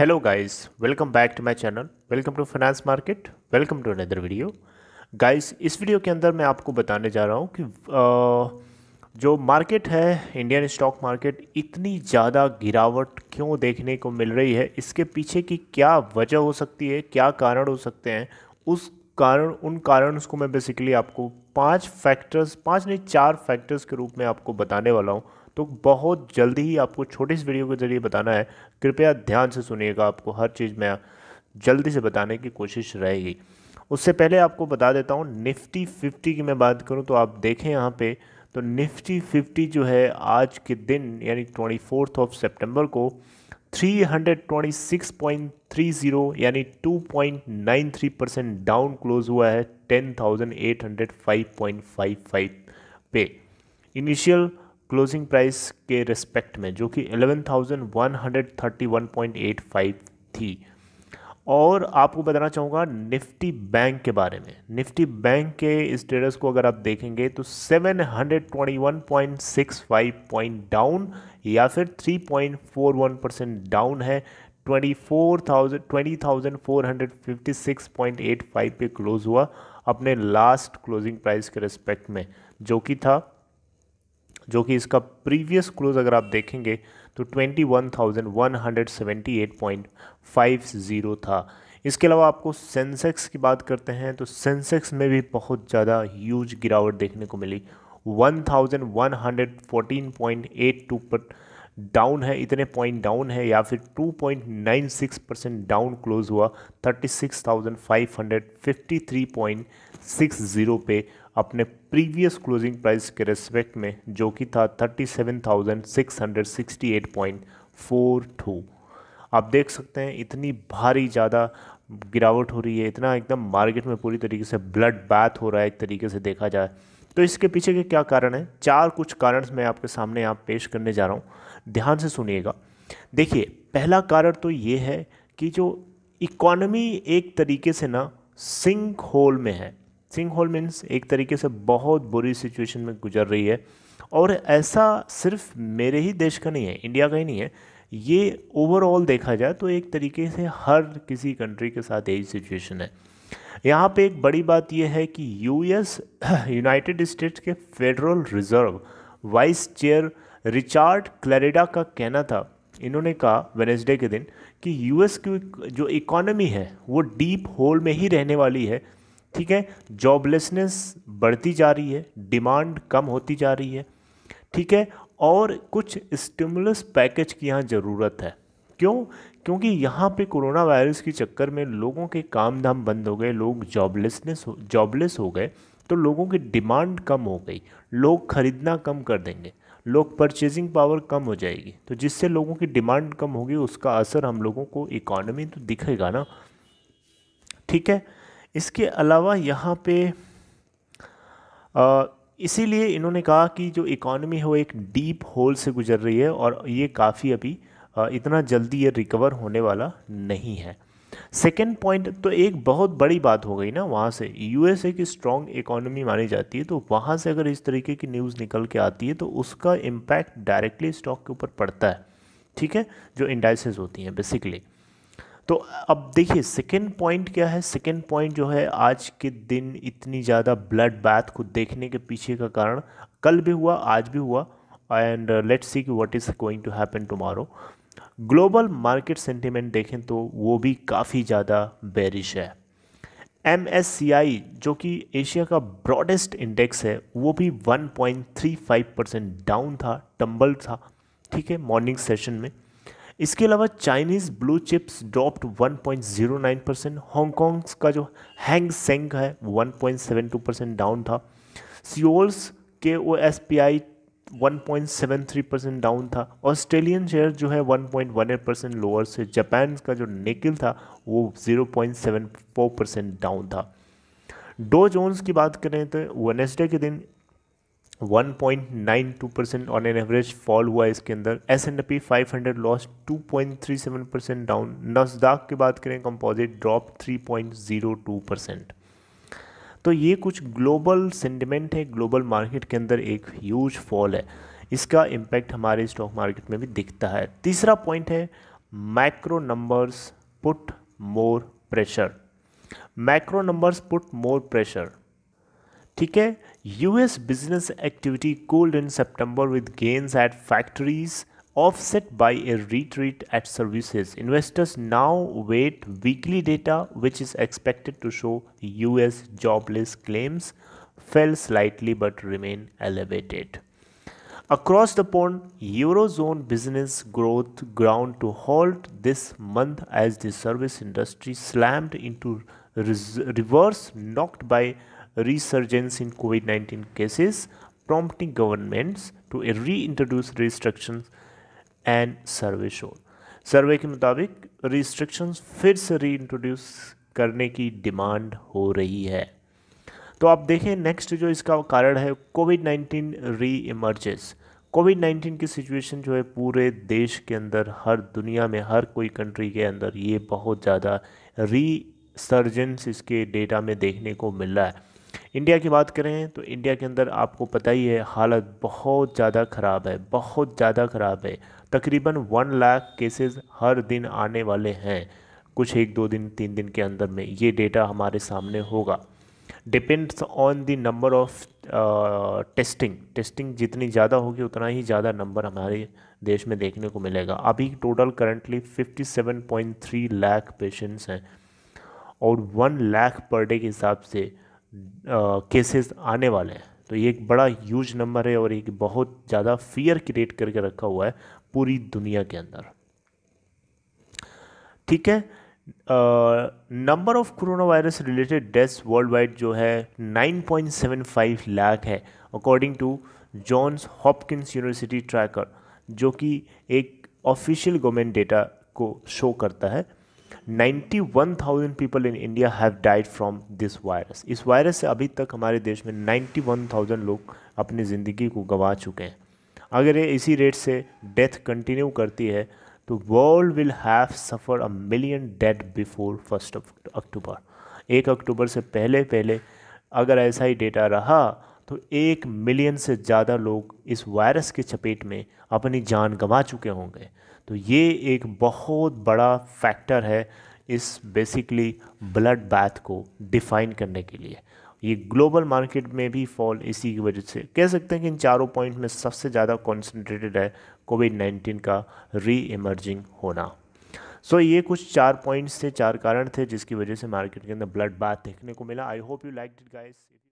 hello guys welcome back to my channel welcome to finance market welcome to another video guys इस video के अंदर मैं आपको बताने जा रहा हूँ कि जो मार्केट है इंडियन स्टॉक मार्केट इतनी ज़्यादा गिरावट क्यों देखने को मिल रही है इसके पीछे की क्या वजह हो सकती है क्या कारण हो सकते हैं उस कारण उन कारण को मैं बेसिकली आपको पांच फैक्टर्स पांच नहीं चार फैक्टर्स के रूप में आपको बताने वाला हूँ तो बहुत जल्दी ही आपको छोटे से वीडियो के ज़रिए बताना है कृपया ध्यान से सुनिएगा आपको हर चीज़ मैं जल्दी से बताने की कोशिश रहेगी उससे पहले आपको बता देता हूँ निफ्टी फिफ्टी की मैं बात करूँ तो आप देखें यहाँ पे तो निफ्टी फिफ्टी जो है आज के दिन यानी ट्वेंटी फोर्थ ऑफ सेप्टेम्बर को 326.30 यानी 2.93 परसेंट डाउन क्लोज हुआ है 10,805.55 पे इनिशियल क्लोजिंग प्राइस के रिस्पेक्ट में जो कि 11,131.85 थी और आपको बताना चाहूँगा निफ्टी बैंक के बारे में निफ्टी बैंक के स्टेटस को अगर आप देखेंगे तो 721.65 पॉइंट डाउन या फिर 3.41 परसेंट डाउन है 24,000 20,456.85 पे क्लोज़ हुआ अपने लास्ट क्लोजिंग प्राइस के रिस्पेक्ट में जो कि था जो कि इसका प्रीवियस क्लोज अगर आप देखेंगे तो 21,178.50 था इसके अलावा आपको सेंसेक्स की बात करते हैं तो सेंसेक्स में भी बहुत ज़्यादा ह्यूज गिरावट देखने को मिली 1,114.82 पर डाउन है इतने पॉइंट डाउन है या फिर 2.96 परसेंट डाउन क्लोज हुआ 36,553.60 पे अपने प्रीवियस क्लोजिंग प्राइस के रेस्पेक्ट में जो कि था 37,668.42 आप देख सकते हैं इतनी भारी ज़्यादा गिरावट हो रही है इतना एकदम मार्केट में पूरी तरीके से ब्लड बैथ हो रहा है एक तरीके से देखा जाए तो इसके पीछे के क्या कारण है चार कुछ कारण मैं आपके सामने आप पेश करने जा रहा हूँ ध्यान से सुनिएगा देखिए पहला कारण तो ये है कि जो इकोनमी एक तरीके से ना सिंक होल में है सिंक होल मीन्स एक तरीके से बहुत बुरी सिचुएशन में गुजर रही है और ऐसा सिर्फ मेरे ही देश का नहीं है इंडिया का ही नहीं है ये ओवरऑल देखा जाए तो एक तरीके से हर किसी कंट्री के साथ यही सिचुएशन है यहाँ पे एक बड़ी बात यह है कि यूएस यूनाइटेड स्टेट्स के federal reserve vice chair Richard Clarida का कहना था इन्होंने कहा वेनेसडे के दिन कि यूएस की जो इकोनॉमी है वो डीप होल में ही रहने वाली है ठीक है जॉबलेसनेस बढ़ती जा रही है डिमांड कम होती जा रही है ठीक है और कुछ स्टिमुलस पैकेज की यहाँ ज़रूरत है क्यों क्योंकि यहाँ पे कोरोना वायरस के चक्कर में लोगों के काम धाम बंद हो गए लोग जॉबलेसनेस जॉबलेस हो गए तो लोगों की डिमांड कम हो गई लोग खरीदना कम कर देंगे लोग परचेजिंग पावर कम हो जाएगी तो जिससे लोगों की डिमांड कम होगी उसका असर हम लोगों को इकोनॉमी तो दिखेगा ना ठीक है इसके अलावा यहाँ पे इसीलिए इन्होंने कहा कि जो इकोनॉमी है वो एक डीप होल से गुजर रही है और ये काफ़ी अभी इतना जल्दी ये रिकवर होने वाला नहीं है सेकेंड पॉइंट तो एक बहुत बड़ी बात हो गई ना वहाँ से यूएस की स्ट्रॉन्ग इकोनॉमी मानी जाती है तो वहाँ से अगर इस तरीके की न्यूज़ निकल के आती है तो उसका इम्पैक्ट डायरेक्टली स्टॉक के ऊपर पड़ता है ठीक है जो इंडाइसेस होती हैं बेसिकली तो अब देखिए सेकेंड पॉइंट क्या है सेकेंड पॉइंट जो है आज के दिन इतनी ज़्यादा ब्लड बैथ को देखने के पीछे का कारण कल भी हुआ आज भी हुआ एंड लेट्स सी कि what is going to happen tomorrow global market sentiment देखें तो वो भी काफ़ी ज़्यादा बेरिश है एम जो कि एशिया का ब्रॉडेस्ट इंडेक्स है वो भी 1.35 परसेंट डाउन था टम्बल था ठीक है मॉर्निंग सेशन में इसके अलावा Chinese blue chips dropped 1.09 percent Hong Kong का जो हैंग सेंग है 1.72 परसेंट डाउन था Seoul's K O S P I 1.73 percent down था ऑस्ट्रेलियन शेयर जो है 1.18 परसेंट लोअर से जापान का जो निकिल था वो 0.74 परसेंट डाउन था डो जोन्स की बात करें तो वेनेसडे के दिन 1.92 percent on an average fall हुआ इसके अंदर S and P five hundred loss 2.37 percent down Nasdaq की बात करें कंपोजिट ड्रॉप टू परसेंट तो ये कुछ ग्लोबल सेंटिमेंट है ग्लोबल मार्केट के अंदर एक ह्यूज फॉल है इसका इम्पैक्ट हमारे स्टॉक मार्केट में भी दिखता है तीसरा पॉइंट है macro numbers put more pressure macro numbers put more pressure ठीक है US business activity cooled in September with gains at factories offset by a retreat at services. Investors now wait weekly data which is expected to show US jobless claims fell slightly but remain elevated. Across the pond, Eurozone business growth ground to halt this month as the service industry slammed into reverse knocked by resurgence in COVID-19 cases, prompting governments to reintroduce restrictions and survey शोर survey के मुताबिक restrictions फिर से reintroduce करने की demand हो रही है तो आप देखें नेक्स्ट जो इसका कारण है covid nineteen reemerges covid nineteen की सिचुएशन जो है पूरे देश के अंदर हर दुनिया में हर कोई कंट्री के अंदर ये बहुत ज़्यादा री सर्जेंस इसके डेटा में देखने को मिल रहा है इंडिया की बात करें तो इंडिया के अंदर आपको पता ही है हालत बहुत ज़्यादा ख़राब है बहुत ज़्यादा ख़राब है तकरीबन वन लाख केसेस हर दिन आने वाले हैं कुछ एक दो दिन तीन दिन के अंदर में ये डेटा हमारे सामने होगा depends on the number of testing testing जितनी ज़्यादा होगी उतना ही ज़्यादा नंबर हमारे देश में देखने को मिलेगा अभी टोटल करंटली 57.3 लाख पेशेंट्स हैं और वन लाख पर डे के हिसाब से केसेस आने वाले हैं तो ये एक बड़ा ह्यूज नंबर है और एक बहुत ज़्यादा फियर क्रिएट करके रखा हुआ है पूरी दुनिया के अंदर ठीक है number of corona virus related deaths worldwide जो है 9.75 लाख है according to Johns Hopkins university tracker जो कि एक ऑफिशियल गवर्नमेंट डेटा को शो करता है 91,000 people in India have died from this virus इस वायरस से अभी तक हमारे देश में 91,000 लोग अपनी ज़िंदगी को गंवा चुके हैं अगर ये इसी रेट से डेथ कंटिन्यू करती है तो world will have suffer a million death before first October एक अक्टूबर से पहले पहले अगर ऐसा ही डेटा रहा तो एक मिलियन से ज़्यादा लोग इस वायरस के चपेट में अपनी जान गंवा चुके होंगे तो ये एक बहुत बड़ा फैक्टर है इस बेसिकली ब्लड बैथ को डिफ़ाइन करने के लिए ये ग्लोबल मार्केट में भी फॉल इसी की वजह से कह सकते हैं कि इन चारों पॉइंट में सबसे ज़्यादा कॉन्सेंट्रेटेड है कोविड नाइन्टीन का री इमर्जिंग होना सो so, ये कुछ चार पॉइंट्स थे चार कारण थे जिसकी वजह से मार्केट के अंदर ब्लड बाथ देखने को मिला I hope you like it guys